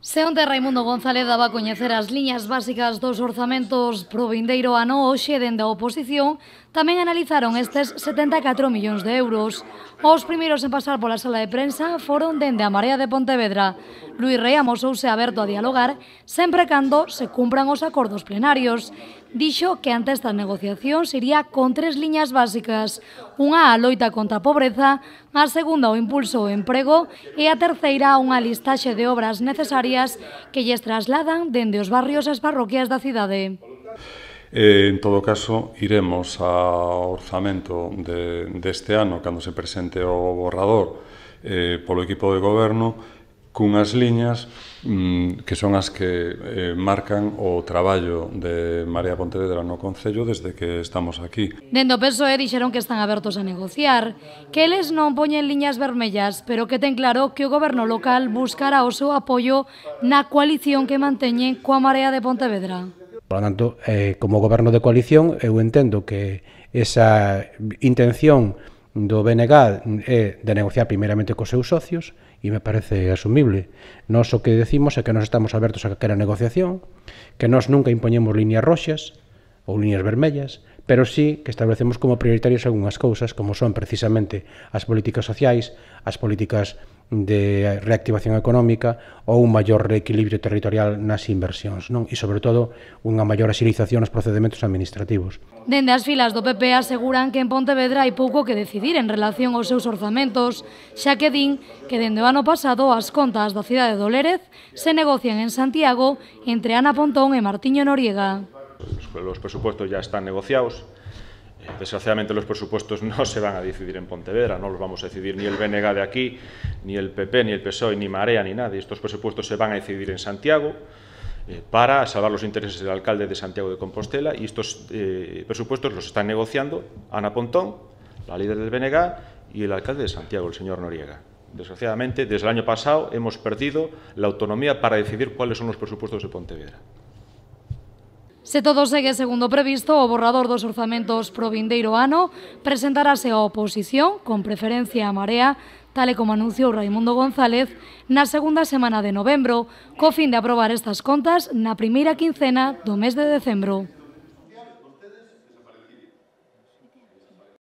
Se onde Raimundo González daba a coñecer as liñas básicas dos orzamentos pro vindeiro ano hoxe dende a oposición, tamén analizaron estes 74 millóns de euros. Os primeiros en pasar pola sala de prensa foron dende a Marea de Pontevedra. Luis Rey amosouse aberto a dialogar sempre cando se cumpran os acordos plenarios. Dixo que ante estas negociación iría con tres liñas básicas. Unha a loita contra a pobreza, a segunda o impulso ao emprego e a terceira unha listaxe de obras necesarias que lles trasladan dende os barrios ás parroquias da cidade. Eh, en todo caso, iremos ao orzamento de, deste ano, cando se presente o borrador eh, polo equipo de goberno, cunhas liñas mm, que son as que eh, marcan o traballo de Marea Pontevedra no Concello desde que estamos aquí. Dendo PSOE dixeron que están abertos a negociar, que eles non poñen liñas vermellas, pero que ten claro que o goberno local buscará o seu apoio na coalición que manteñen coa Marea de Pontevedra. Por tanto, eh, como goberno de coalición, eu entendo que esa intención do BNG é de negociar primeiramente cos seus socios e me parece asumible. Nós o que decimos é que nos estamos abertos a calquera negociación, que nós nunca impoñemos líneas roxas ou líneas vermellas, pero sí que establecemos como prioritarios algunhas cousas como son precisamente as políticas sociais, as políticas de reactivación económica ou un maior reequilibrio territorial nas inversións, non? E sobre todo unha maior axilización nos procedementos administrativos. Dende as filas do PP aseguran que en Pontevedra hai pouco que decidir en relación aos seus orzamentos, xa que din que dende o ano pasado as contas da cidade do Lérez se negocian en Santiago entre Ana Pontón e Martiño Noriega. Os presupostos ya están negociados, Desgraciadamente los presupuestos no se van a decidir en Pontevedra, no los vamos a decidir ni el BNG de aquí, ni el PP, ni el PSOE, ni Marea, ni nadie. Estos presupuestos se van a decidir en Santiago eh, para salvar los intereses del alcalde de Santiago de Compostela y estos eh, presupuestos los están negociando Ana Pontón, la líder del BNG, y el alcalde de Santiago, el señor Noriega. Desgraciadamente, desde el año pasado hemos perdido la autonomía para decidir cuáles son los presupuestos de Pontevedra. Se todo segue segundo previsto, o borrador dos orzamentos pro vindeiro ano presentarase a oposición, con preferencia a Marea, tal e como anunciou Raimundo González, na segunda semana de novembro, co fin de aprobar estas contas na primeira quincena do mes de decembro.